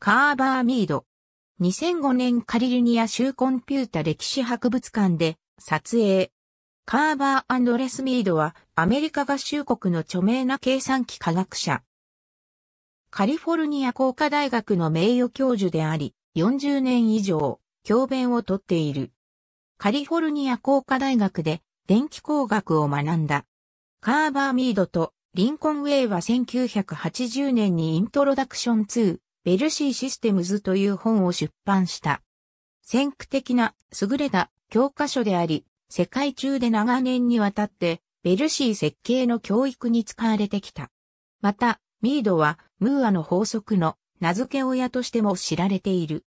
カーバーミード。2005年カリルニア州コンピュータ歴史博物館で撮影。カーバーレス・ミードはアメリカ合衆国の著名な計算機科学者。カリフォルニア工科大学の名誉教授であり、40年以上、教鞭をとっている。カリフォルニア工科大学で電気工学を学んだ。カーバーミードとリンコンウェイは1980年にイントロダクション2、ベルシーシステムズという本を出版した。先駆的な優れた教科書であり、世界中で長年にわたってベルシー設計の教育に使われてきた。また、ミードはムーアの法則の名付け親としても知られている。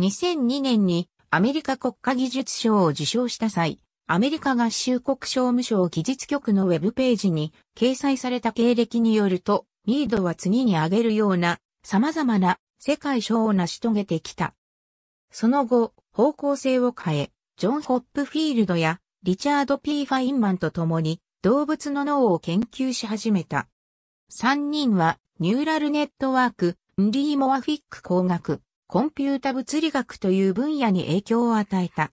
2002年にアメリカ国家技術賞を受賞した際、アメリカ合衆国商務省技術局のウェブページに掲載された経歴によると、ミードは次に挙げるような様々な世界賞を成し遂げてきた。その後、方向性を変え、ジョン・ホップフィールドやリチャード・ P・ ファインマンと共に動物の脳を研究し始めた。3人はニューラルネットワーク、ンリー・モアフィック工学、コンピュータ物理学という分野に影響を与えた。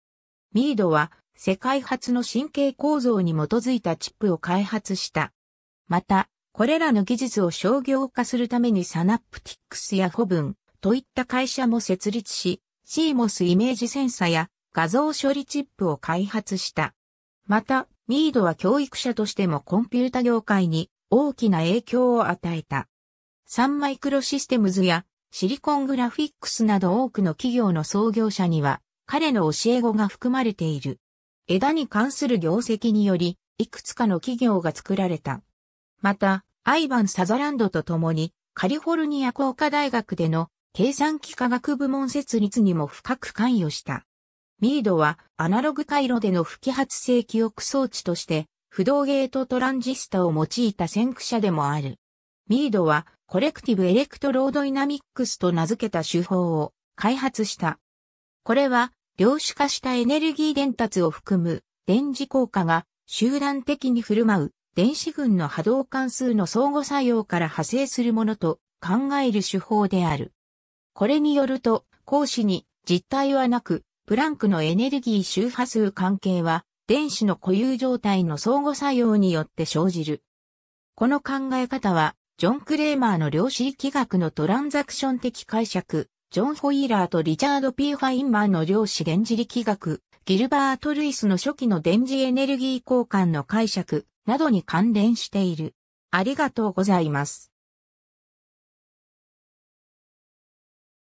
ミードは世界初の神経構造に基づいたチップを開発した。また、これらの技術を商業化するためにサナプティックスやホブンといった会社も設立し、CMOS イメージセンサや画像処理チップを開発した。また、ミードは教育者としてもコンピュータ業界に大きな影響を与えた。サンマイクロシステムズやシリコングラフィックスなど多くの企業の創業者には彼の教え子が含まれている。枝に関する業績により、いくつかの企業が作られた。また、アイヴァン・サザランドと共に、カリフォルニア工科大学での計算機科学部門設立にも深く関与した。ミードはアナログ回路での不揮発性記憶装置として、不動ゲートトランジスタを用いた先駆者でもある。ミードはコレクティブエレクトロードイナミックスと名付けた手法を開発した。これは量子化したエネルギー伝達を含む電磁効果が集団的に振る舞う電子群の波動関数の相互作用から派生するものと考える手法である。これによると、光子に実体はなく、プランクのエネルギー周波数関係は、電子の固有状態の相互作用によって生じる。この考え方は、ジョン・クレーマーの量子力学のトランザクション的解釈、ジョン・ホイーラーとリチャード・ピー・ファインマーの量子電磁力学、ギルバート・ルイスの初期の電磁エネルギー交換の解釈、などに関連している。ありがとうございます。